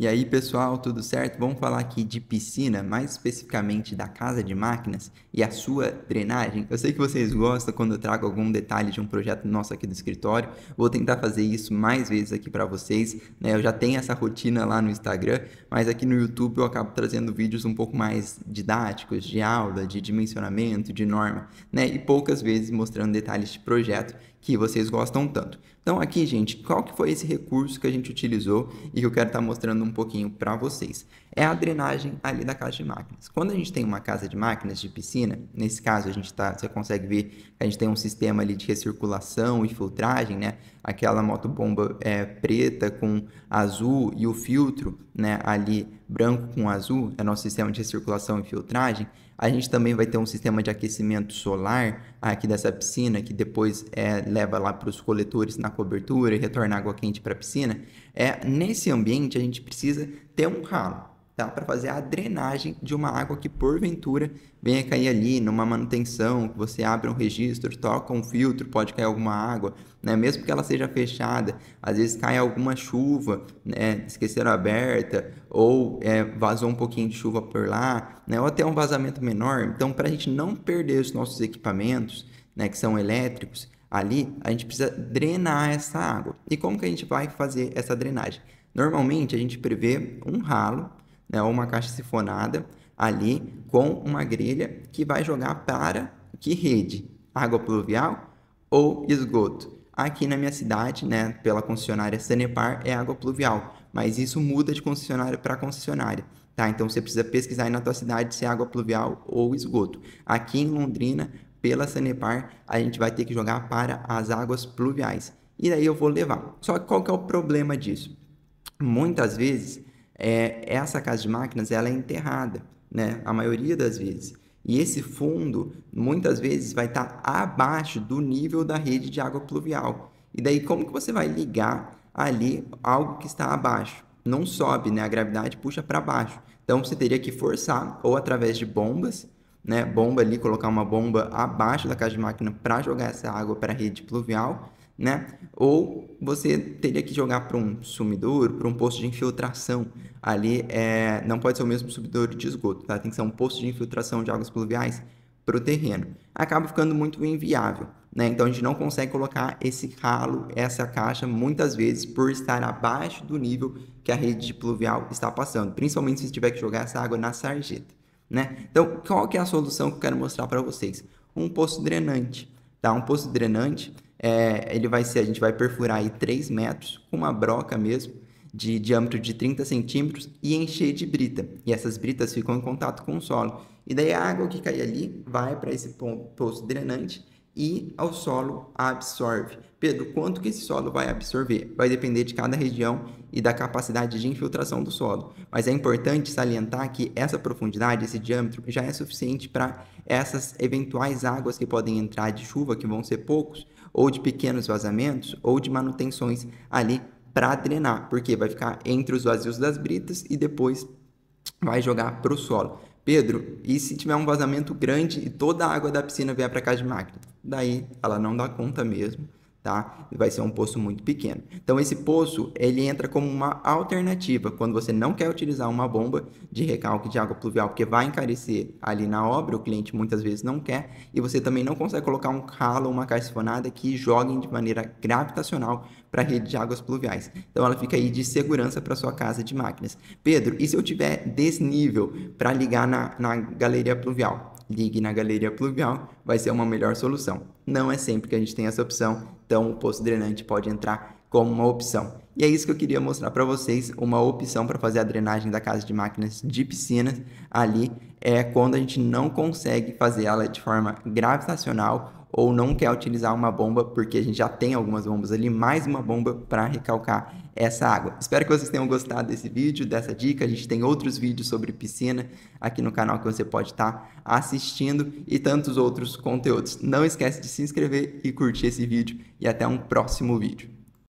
E aí, pessoal, tudo certo? Vamos falar aqui de piscina, mais especificamente da casa de máquinas e a sua drenagem. Eu sei que vocês gostam quando eu trago algum detalhe de um projeto nosso aqui do escritório. Vou tentar fazer isso mais vezes aqui para vocês. Né? Eu já tenho essa rotina lá no Instagram, mas aqui no YouTube eu acabo trazendo vídeos um pouco mais didáticos, de aula, de dimensionamento, de norma, né? E poucas vezes mostrando detalhes de projeto que vocês gostam tanto. Então aqui, gente, qual que foi esse recurso que a gente utilizou e que eu quero estar tá mostrando um pouquinho para vocês? É a drenagem ali da casa de máquinas. Quando a gente tem uma casa de máquinas de piscina, nesse caso a gente tá, você consegue ver que a gente tem um sistema ali de recirculação e filtragem, né? Aquela motobomba é, preta com azul e o filtro, né, ali branco com azul, é nosso sistema de recirculação e filtragem. A gente também vai ter um sistema de aquecimento solar aqui dessa piscina, que depois é, leva lá para os coletores na cobertura e retorna água quente para a piscina. É, nesse ambiente, a gente precisa ter um ralo tá? para fazer a drenagem de uma água que porventura venha cair ali numa manutenção, que você abre um registro, toca um filtro, pode cair alguma água, né? mesmo que ela seja fechada, às vezes cai alguma chuva, né? esqueceram aberta, ou é, vazou um pouquinho de chuva por lá, né? ou até um vazamento menor. Então, para a gente não perder os nossos equipamentos, né, que são elétricos, ali a gente precisa drenar essa água. E como que a gente vai fazer essa drenagem? Normalmente a gente prevê um ralo né, ou uma caixa sifonada ali com uma grelha que vai jogar para que rede? Água pluvial ou esgoto? Aqui na minha cidade, né, pela concessionária Sanepar, é água pluvial, mas isso muda de concessionária para concessionária. Tá? Então você precisa pesquisar aí na tua cidade se é água pluvial ou esgoto. Aqui em Londrina, pela Sanepar, a gente vai ter que jogar para as águas pluviais. E aí eu vou levar. Só que qual que é o problema disso? Muitas vezes é, essa casa de máquinas ela é enterrada, né? A maioria das vezes. E esse fundo muitas vezes vai estar tá abaixo do nível da rede de água pluvial. E daí como que você vai ligar ali algo que está abaixo? Não sobe, né? A gravidade puxa para baixo. Então você teria que forçar ou através de bombas, né? Bomba ali, colocar uma bomba abaixo da casa de máquina para jogar essa água para a rede pluvial né? Ou você teria que jogar para um sumidouro, para um posto de infiltração. Ali é, não pode ser o mesmo sumidouro de esgoto, tá? Tem que ser um posto de infiltração de águas pluviais para o terreno. Acaba ficando muito inviável, né? Então a gente não consegue colocar esse ralo, essa caixa, muitas vezes por estar abaixo do nível que a rede pluvial está passando, principalmente se tiver que jogar essa água na sarjeta, né? Então, qual que é a solução que eu quero mostrar para vocês? Um poço drenante, tá? Um poço drenante é, ele vai ser, a gente vai perfurar aí 3 metros com uma broca mesmo de diâmetro de 30 centímetros e encher de brita. E essas britas ficam em contato com o solo. E daí a água que cai ali vai para esse poço drenante e ao solo absorve. Pedro, quanto que esse solo vai absorver? Vai depender de cada região e da capacidade de infiltração do solo. Mas é importante salientar que essa profundidade, esse diâmetro, já é suficiente para essas eventuais águas que podem entrar de chuva, que vão ser poucos, ou de pequenos vazamentos, ou de manutenções ali para drenar, porque vai ficar entre os vazios das britas e depois vai jogar para o solo. Pedro, e se tiver um vazamento grande e toda a água da piscina vier para cá de máquina? Daí ela não dá conta mesmo tá? Vai ser um poço muito pequeno. Então esse poço, ele entra como uma alternativa quando você não quer utilizar uma bomba de recalque de água pluvial, porque vai encarecer ali na obra, o cliente muitas vezes não quer, e você também não consegue colocar um calo ou uma carsifonada que joguem de maneira gravitacional para a rede de águas pluviais. Então ela fica aí de segurança para sua casa de máquinas. Pedro, e se eu tiver desnível para ligar na, na galeria pluvial? ligue na galeria pluvial, vai ser uma melhor solução. Não é sempre que a gente tem essa opção, então o poço drenante pode entrar como uma opção. E é isso que eu queria mostrar para vocês, uma opção para fazer a drenagem da casa de máquinas de piscinas ali é quando a gente não consegue fazer ela de forma gravitacional ou não quer utilizar uma bomba porque a gente já tem algumas bombas ali, mais uma bomba para recalcar essa água. Espero que vocês tenham gostado desse vídeo, dessa dica. A gente tem outros vídeos sobre piscina aqui no canal que você pode estar tá assistindo e tantos outros conteúdos. Não esquece de se inscrever e curtir esse vídeo e até um próximo vídeo.